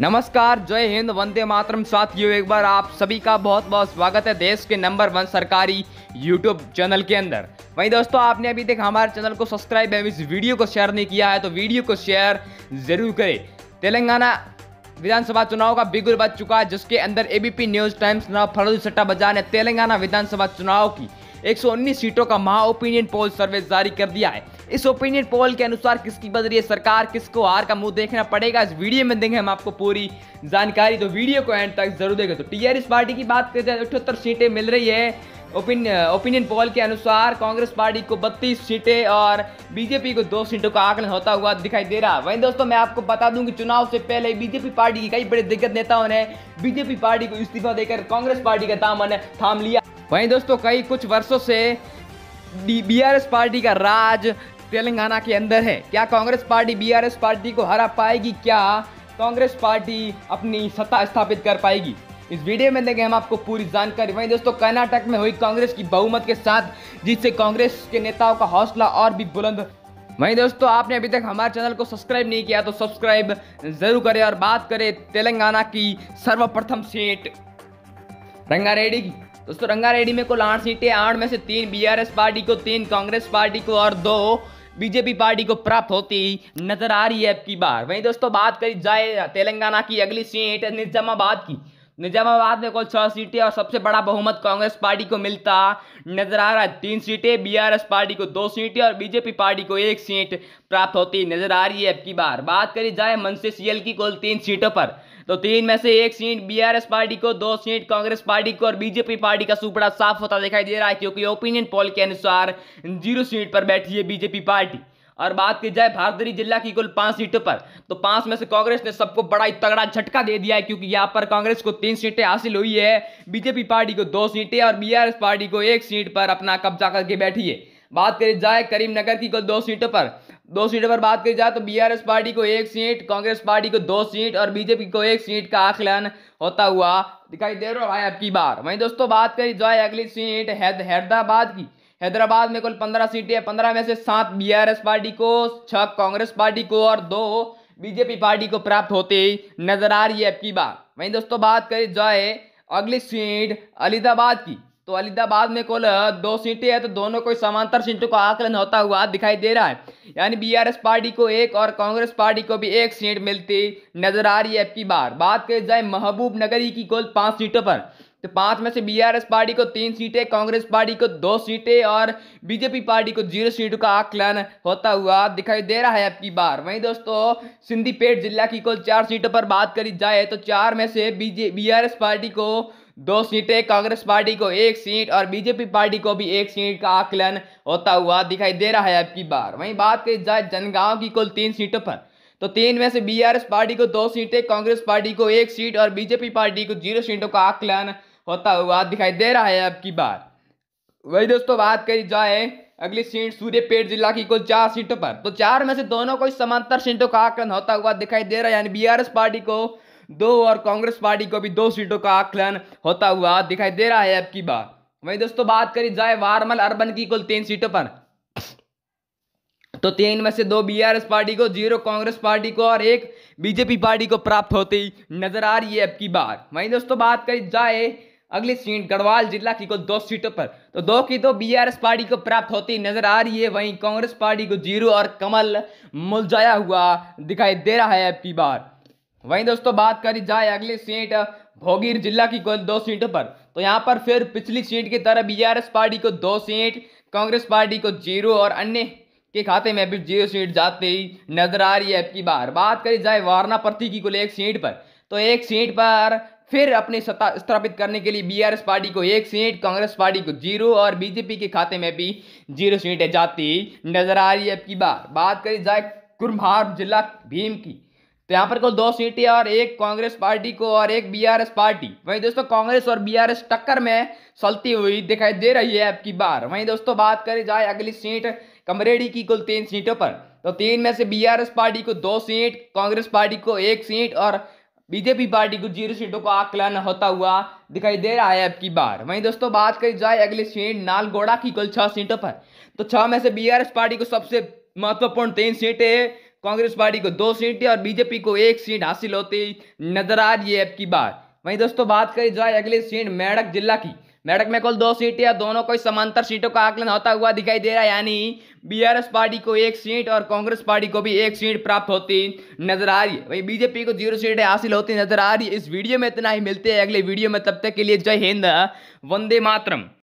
नमस्कार जय हिंद वंदे मातरम साथियों एक बार आप सभी का बहुत बहुत स्वागत है देश के नंबर वन सरकारी यूट्यूब चैनल के अंदर वहीं दोस्तों आपने अभी तक हमारे चैनल को सब्सक्राइब एवं इस वीडियो को शेयर नहीं किया है तो वीडियो को शेयर जरूर करें तेलंगाना विधानसभा चुनाव का बिगुल बज चुका है जिसके अंदर एबीपी न्यूज टाइम्स फरोज सट्टा बजा ने तेलंगाना विधानसभा चुनाव की 119 सीटों का महा ओपिनियन पोल सर्वे जारी कर दिया है इस ओपिनियन पोल के अनुसार किसकी बदल रही है सरकार किसको हार का मुंह देखना पड़ेगा इस वीडियो में देंगे हम आपको पूरी जानकारी तो वीडियो को एंड तक जरूर देखें तो टीआरएस पार्टी की बात करें जाए अठहत्तर सीटें मिल रही है ओपिनियन पोल के अनुसार कांग्रेस पार्टी को 32 सीटें और बीजेपी को दो सीटों का आकलन होता हुआ दिखाई दे रहा है वहीं दोस्तों मैं आपको बता दूं कि चुनाव से पहले बीजेपी पार्टी की कई बड़े दिग्गज नेताओं ने बीजेपी पार्टी को इस्तीफा देकर कांग्रेस पार्टी का दामन थाम लिया वहीं दोस्तों कई कुछ वर्षों से बीआरएस पार्टी का राज तेलंगाना के अंदर है क्या कांग्रेस पार्टी बीआरएस पार्टी को हरा पाएगी क्या कांग्रेस पार्टी अपनी सत्ता स्थापित कर पाएगी इस वीडियो में देंगे हम आपको पूरी जानकारी वहीं दोस्तों कर्नाटक में हुई कांग्रेस की बहुमत के साथ जिससे कांग्रेस के नेताओं का हौसला और भी बुलंद वहीं दोस्तों आपने अभी तक हमारे चैनल को सब्सक्राइब नहीं किया तो सब्सक्राइब जरूर करें और बात करें तेलंगाना की सर्वप्रथम सीट रंगारेड्डी की दोस्तों रंगारेड्डी में कुल आठ सीटें आठ में से तीन बीआरएस पार्टी को तीन कांग्रेस पार्टी को और दो बीजेपी पार्टी को प्राप्त होती नजर आ रही है अब की बार वहीं दोस्तों बात करी जाए तेलंगाना की अगली सीट निजामाबाद की निजामाबाद में कुल छः सीटें और सबसे बड़ा बहुमत कांग्रेस पार्टी को मिलता नजर आ रहा है तीन सीटें बीआरएस पार्टी को दो सीटें और बीजेपी पार्टी को एक सीट प्राप्त होती नजर आ रही है अब की बार बात करी जाए मनसे सीएल की कुल तीन सीटों पर तो तीन में से एक सीट बीआरएस पार्टी को दो सीट कांग्रेस पार्टी को और बीजेपी पार्टी का सुपड़ा साफ होता दिखाई दे रहा है क्योंकि ओपिनियन पोल के अनुसार जीरो सीट पर बैठी है बीजेपी पार्टी और बात की जाए भारदरी जिला की कुल पांच सीटों पर तो पांच में से कांग्रेस ने सबको बड़ा ही तगड़ा झटका दे दिया है क्योंकि यहाँ पर कांग्रेस को तीन सीटें हासिल हुई है बीजेपी पार्टी को दो सीटें और बी पार्टी को एक सीट पर अपना कब्जा करके बैठी है बात करी जाए करीमनगर की कुल दो सीटों पर दो सीटों पर बात करी जाए तो बीआरएस पार्टी को एक सीट कांग्रेस पार्टी को दो सीट और बीजेपी को एक सीट का आकलन होता हुआ दिखाई दे रहा है आपकी बार वहीं दोस्तों बात करी जाए अगली सीट हैदराबाद की हैदराबाद में कुल पंद्रह सीटें हैं पंद्रह में से सात बीआरएस पार्टी को छह कांग्रेस पार्टी को और दो बीजेपी पार्टी को प्राप्त होते नजर आ रही है अब की बार वहीं दोस्तों बात करें जाए अगली सीट अलीदाबाद की तो अलीदाबाद में कुल दो सीटें हैं तो दोनों को समांतर सीटों का आकलन होता हुआ दिखाई दे रहा है यानी बीआरएस पार्टी को एक और कांग्रेस पार्टी को भी एक सीट मिलती नजर आ रही है अब की बार बात करें जाए महबूब नगरी की कुल पांच सीटों पर तो पाँच में से बीआरएस पार्टी को तीन सीटें कांग्रेस पार्टी को दो सीटें और बीजेपी पार्टी को जीरो सीटों का आकलन होता हुआ दिखाई दे रहा है अब की बार वहीं दोस्तों सिंधीपेट जिला की कुल चार सीटों पर बात करी जाए तो चार में से बीजे बीआरएस पार्टी को दो सीटें कांग्रेस पार्टी को एक सीट और बीजेपी पार्टी को भी एक सीट का आकलन होता हुआ दिखाई दे रहा है अब की बार वहीं बात की जाए जनगांव की कुल तीन सीटों पर तो तीन में से बीआरएस पार्टी को दो सीटें कांग्रेस पार्टी को एक सीट और बीजेपी पार्टी को जीरो सीटों का आकलन होता हुआ दिखाई दे रहा है अब की बार वही दोस्तों बात करी जाए अगली सीट सूर्यपेट जिला की कुल चार सीटों पर तो चार में से दोनों को समांतर सीटों का आकलन होता हुआ दिखाई दे रहा है यानी बीआरएस पार्टी को दो और कांग्रेस पार्टी को भी दो सीटों का आकलन होता हुआ दिखाई दे रहा है अब की बार वही दोस्तों बात करी जाए वारमल अर्बन की कुल तीन सीटों पर तो तीन में से दो बीआरएस पार्टी को जीरो कांग्रेस पार्टी को और एक बीजेपी पार्टी को प्राप्त होती नजर आ रही है अब की बार वही दोस्तों बात करी जाए अगली सीट गढ़वाल जिला की को दो सीटों पर तो दो की दो बीआरएस पार्टी को प्राप्त होती नजर आ रही है वहीं कांग्रेस पार्टी को जीरो और कमल मुलझाया हुआ दिखाई दे रहा है पी बार वहीं दोस्तों बात करी जाए अगली सीट भोगीर जिला की कुल दो सीटों पर तो यहाँ पर फिर पिछली सीट की तरह बीआरएस पार्टी को दो सीट कांग्रेस पार्टी को जीरो और अन्य के खाते में भी जीरो सीट जाते ही नजर आ रही है अब की बार बात करी जाए वारणा प्रति की कुल एक सीट पर तो एक सीट पर फिर अपनी सत्ता स्थापित करने के लिए बीआरएस पार्टी को एक सीट कांग्रेस पार्टी को जीरो और बीजेपी के खाते में भी जीरो सीटें जाती नजर आ रही है अब की बार बात करी जाए कुम्हार जिला भीम की तो यहाँ पर कुल दो सीटें और एक कांग्रेस पार्टी को और एक बीआरएस पार्टी वहीं दोस्तों कांग्रेस और बीआरएस टक्कर में चलती हुई दिखाई दे रही है अब की बार वहीं दोस्तों बात करी जाए अगली सीट कमरेडी की कुल तीन सीटों पर तो तीन में से बीआरएस पार्टी को दो सीट कांग्रेस पार्टी को एक सीट और बीजेपी पार्टी को जीरो सीटों का आकलन होता हुआ दिखाई दे रहा है अब की बार वहीं दोस्तों बात करी जाए अगले सीट नालगोड़ा की कुल छह सीटों पर तो छह में से बीआरएस पार्टी को सबसे महत्वपूर्ण तीन सीटें कांग्रेस पार्टी को दो सीटें और बीजेपी को एक सीट हासिल होती नजर आ रही है अब की बार वहीं दोस्तों बात करी जाए अगली सीट मेढक जिला की मेढक में कुल दो सीटें दोनों को समांतर सीटों का आकलन होता हुआ दिखाई दे रहा है यानी बीआरएस पार्टी को एक सीट और कांग्रेस पार्टी को भी एक सीट प्राप्त होती नजर आ रही है वहीं बीजेपी को जीरो सीटें हासिल होती नजर आ रही है इस वीडियो में इतना ही मिलते हैं अगले वीडियो में तब तक के लिए जय हिंद वंदे मातरम